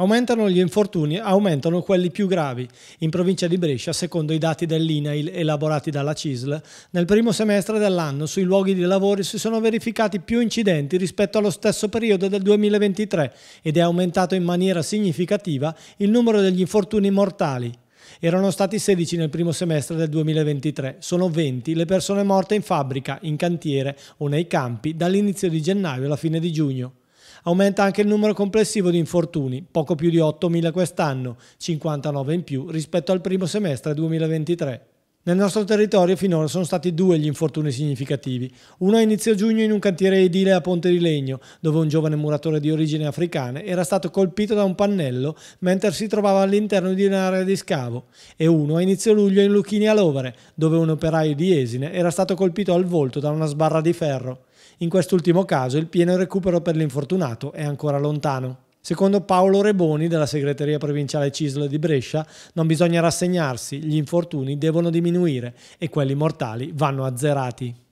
Aumentano gli infortuni, aumentano quelli più gravi. In provincia di Brescia, secondo i dati dell'INAIL elaborati dalla CISL, nel primo semestre dell'anno sui luoghi di lavoro si sono verificati più incidenti rispetto allo stesso periodo del 2023 ed è aumentato in maniera significativa il numero degli infortuni mortali. Erano stati 16 nel primo semestre del 2023, sono 20 le persone morte in fabbrica, in cantiere o nei campi dall'inizio di gennaio alla fine di giugno. Aumenta anche il numero complessivo di infortuni, poco più di 8.000 quest'anno, 59 in più rispetto al primo semestre 2023. Nel nostro territorio finora sono stati due gli infortuni significativi. Uno a inizio giugno in un cantiere edile a Ponte di Legno, dove un giovane muratore di origine africana era stato colpito da un pannello mentre si trovava all'interno di un'area di scavo, e uno a inizio luglio in Lucchini a Lovere, dove un operaio di Esine era stato colpito al volto da una sbarra di ferro. In quest'ultimo caso il pieno recupero per l'infortunato è ancora lontano. Secondo Paolo Reboni della segreteria provinciale Cisle di Brescia non bisogna rassegnarsi, gli infortuni devono diminuire e quelli mortali vanno azzerati.